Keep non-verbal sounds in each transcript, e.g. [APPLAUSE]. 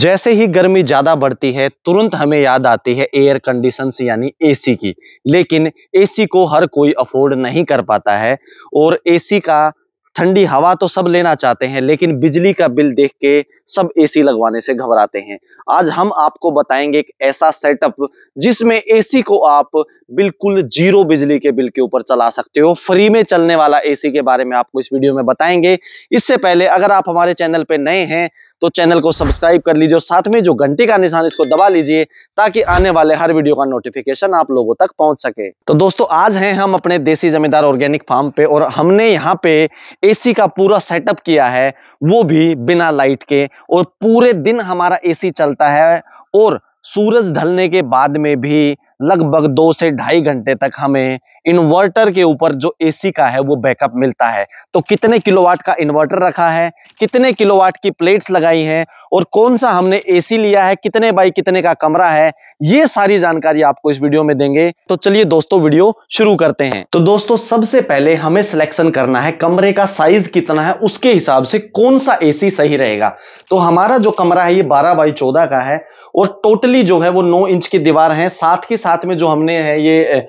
जैसे ही गर्मी ज्यादा बढ़ती है तुरंत हमें याद आती है एयर कंडीशन यानी एसी की लेकिन एसी को हर कोई अफोर्ड नहीं कर पाता है और एसी का ठंडी हवा तो सब लेना चाहते हैं लेकिन बिजली का बिल देख के सब एसी लगवाने से घबराते हैं आज हम आपको बताएंगे एक ऐसा सेटअप जिसमें एसी को आप बिल्कुल जीरो बिजली के बिल के ऊपर चला सकते हो फ्री में चलने वाला एसी के बारे में आपको इस वीडियो में बताएंगे इससे पहले अगर आप हमारे चैनल पर नए हैं तो चैनल को सब्सक्राइब कर लीजिए और साथ में जो घंटी का निशान इसको दबा लीजिए ताकि आने वाले हर वीडियो का नोटिफिकेशन आप लोगों तक पहुंच सके तो दोस्तों आज हैं हम अपने देसी जमींदार ऑर्गेनिक फार्म पे और हमने यहाँ पे एसी का पूरा सेटअप किया है वो भी बिना लाइट के और पूरे दिन हमारा ए चलता है और सूरज ढलने के बाद में भी लगभग दो से ढाई घंटे तक हमें इन्वर्टर के ऊपर जो एसी का है वो बैकअप मिलता है तो कितने किलोवाट का इन्वर्टर रखा है कितने किलोवाट की प्लेट्स लगाई हैं और कौन सा हमने एसी लिया है कितने बाई कितने का कमरा है ये सारी जानकारी आपको इस वीडियो में देंगे तो चलिए दोस्तों वीडियो शुरू करते हैं तो दोस्तों सबसे पहले हमें सिलेक्शन करना है कमरे का साइज कितना है उसके हिसाब से कौन सा एसी सही रहेगा तो हमारा जो कमरा है ये 12 बाई 14 का है और टोटली जो है वो नौ इंच की दीवार है साथ ही साथ में जो हमने है ये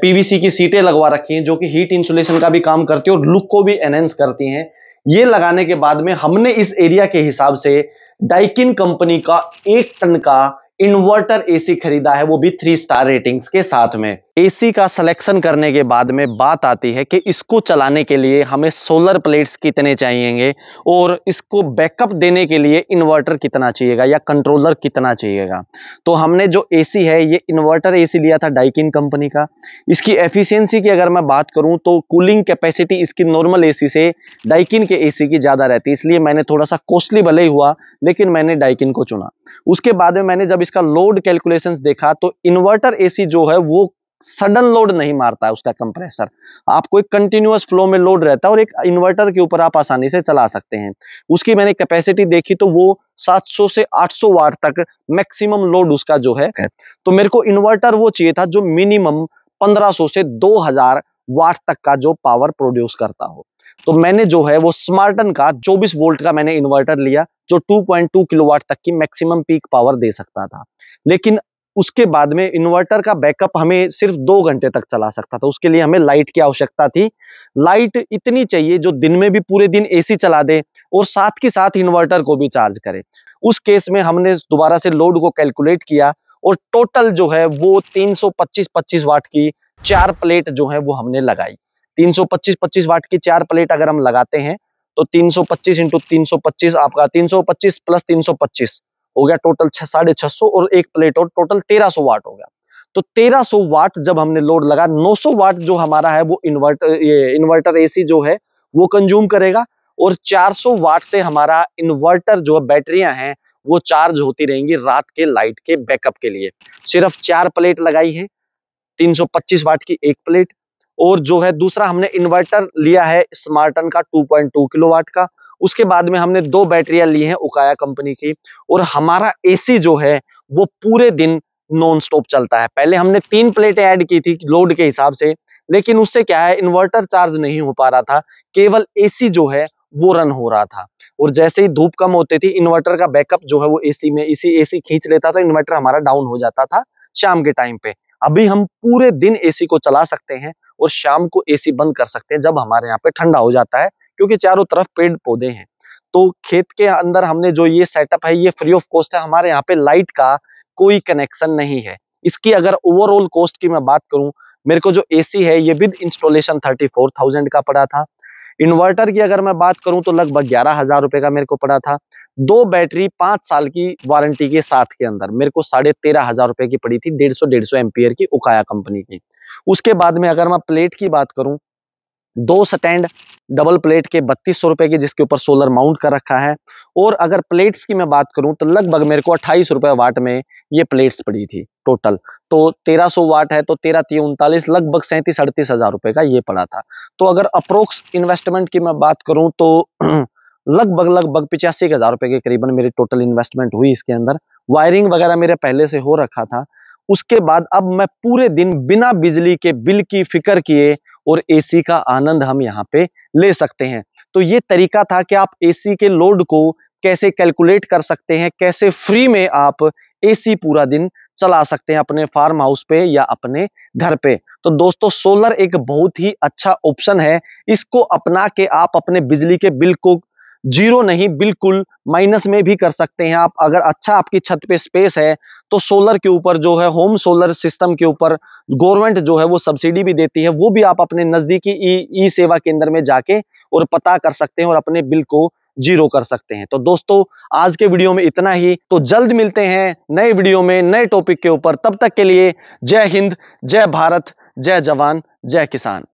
पीवीसी की सीटें लगवा रखी हैं जो कि हीट इंसुलेशन का भी काम करती है और लुक को भी एनहेंस करती हैं ये लगाने के बाद में हमने इस एरिया के हिसाब से डाइकिन कंपनी का एक टन का इन्वर्टर एसी खरीदा है वो भी थ्री स्टार रेटिंग्स के साथ में एसी का सिलेक्शन करने के बाद में बात आती है कि इसको चलाने के लिए हमें सोलर प्लेट्स कितने चाहिएंगे और इसको बैकअप देने के लिए इन्वर्टर कितना चाहिएगा या कंट्रोलर कितना चाहिएगा तो हमने जो एसी है ये इन्वर्टर एसी लिया था डाइकिन कंपनी का इसकी एफिशिएंसी की अगर मैं बात करूं तो कूलिंग कैपेसिटी इसकी नॉर्मल ए से डाइकिन के ए की ज़्यादा रहती है इसलिए मैंने थोड़ा सा कॉस्टली भले ही हुआ लेकिन मैंने डाइकिन को चुना उसके बाद में मैंने जब इसका लोड कैलकुलेशन देखा तो इन्वर्टर ए जो है वो सडन लोड नहीं मारता है उसका कंप्रेसर आपको एक कंटिन्यूस फ्लो में लोड रहता है और एक इन्वर्टर के ऊपर आप आसानी से चला सकते हैं उसकी मैंने कैपेसिटी देखी तो वो 700 से 800 वाट तक मैक्सिमम लोड उसका जो है तो मेरे को इन्वर्टर वो चाहिए था जो मिनिमम 1500 से 2000 वाट तक का जो पावर प्रोड्यूस करता हो तो मैंने जो है वो स्मार्टन का चौबीस वोल्ट का मैंने इन्वर्टर लिया जो टू पॉइंट तक की मैक्सिमम पीक पावर दे सकता था लेकिन उसके बाद में इन्वर्टर का बैकअप हमें सिर्फ दो घंटे तक चला सकता था उसके लिए हमें लाइट की आवश्यकता थी लाइट इतनी चाहिए जो दिन में भी पूरे दिन एसी चला दे और साथ के साथ इन्वर्टर को भी चार्ज करे उस केस में हमने दोबारा से लोड को कैलकुलेट किया और टोटल जो है वो 325-25 वाट की चार प्लेट जो है वो हमने लगाई 325-25 वाट की चार प्लेट अगर हम लगाते हैं तो 325 सौ पच्चीस इंटू आपका 325 प्लस 325 हो गया टोटल छह साढ़े छह सौ और एक प्लेट और टोटल तेरह सौ वाट हो गया तो सौ वाट जब हमने लोड लगा सौ वाट जो हमारा है वो इन्वर्टर ये इन्वर्टर एसी जो है वो कंज्यूम करेगा और चार सौ वाट से हमारा इन्वर्टर जो है बैटरियां हैं वो चार्ज होती रहेंगी रात के लाइट के बैकअप के लिए सिर्फ चार प्लेट लगाई है तीन सौ पच्चीस वाट की एक प्लेट और जो है दूसरा हमने इन्वर्टर लिया है स्मार्टन का two two point kilowatt का उसके बाद में हमने दो बैटरियां ली हैं उकाया कंपनी की और हमारा एसी जो है वो पूरे दिन नॉन स्टॉप चलता है पहले हमने तीन प्लेटें ऐड की थी लोड के हिसाब से लेकिन उससे क्या है इन्वर्टर चार्ज नहीं हो पा रहा था केवल एसी जो है वो रन हो रहा था और जैसे ही धूप कम होती थी इन्वर्टर का बैकअप जो है वो एसी में इसी एसी खींच लेता था इन्वर्टर हमारा डाउन हो जाता था शाम के टाइम पे अभी हम पूरे दिन एसी को चला सकते हैं और शाम को एसी बंद कर सकते हैं जब हमारे यहाँ पे ठंडा हो जाता है क्योंकि चारों तरफ पेड़ पौधे हैं तो खेत के अंदर हमने जो ये सेटअप है ये फ्री ऑफ कॉस्ट है हमारे यहाँ पे लाइट का कोई कनेक्शन नहीं है इसकी अगर ओवरऑल कॉस्ट की मैं बात करूं मेरे को जो एसी है ये with installation thirty four thousand का पड़ा था इन्वर्टर की अगर मैं बात करूं तो लगभग ग्यारह हजार रुपए का मेरे को पड़ा था दो बैटरी पांच साल की वारंटी के साथ के अंदर मेरे को साढ़े तेरह हजार रुपए की पड़ी थी डेढ़ सौ डेढ़ सौ एम्पियर की उकाया कंपनी की उसके बाद में अगर मैं प्लेट की बात करूं दो स्टैंड डबल प्लेट के बत्तीस सौ रुपए की जिसके ऊपर सोलर माउंट कर रखा है और अगर प्लेट्स की मैं बात करूं तो लगभग मेरे को अट्ठाईस रुपए वाट में ये प्लेट्स पड़ी थी टोटल तो 1300 वाट है तो तेरह तीन उनतालीस लगभग सैंतीस अड़तीस हजार रुपए का ये पड़ा था तो अगर अप्रोक्स इन्वेस्टमेंट की मैं बात करूं तो [CLEARS THROAT] लगभग लगभग पिचासी हजार रुपए के करीबन मेरी टोटल इन्वेस्टमेंट हुई इसके अंदर वायरिंग वगैरह मेरे पहले से हो रखा था उसके बाद अब मैं पूरे दिन बिना बिजली के बिल की फिक्र किए और एसी का आनंद हम यहाँ पे ले सकते हैं तो ये तरीका था कि आप एसी के लोड को कैसे कैलकुलेट कर सकते हैं कैसे फ्री में आप एसी पूरा दिन चला सकते हैं अपने फार्म हाउस पे या अपने घर पे तो दोस्तों सोलर एक बहुत ही अच्छा ऑप्शन है इसको अपना के आप अपने बिजली के बिल को जीरो नहीं बिल्कुल माइनस में भी कर सकते हैं आप अगर अच्छा आपकी छत पे स्पेस है तो सोलर के ऊपर जो है होम सोलर सिस्टम के ऊपर गवर्नमेंट जो है वो सब्सिडी भी देती है वो भी आप अपने नजदीकी ई सेवा केंद्र में जाके और पता कर सकते हैं और अपने बिल को जीरो कर सकते हैं तो दोस्तों आज के वीडियो में इतना ही तो जल्द मिलते हैं नए वीडियो में नए टॉपिक के ऊपर तब तक के लिए जय हिंद जय भारत जय जवान जय किसान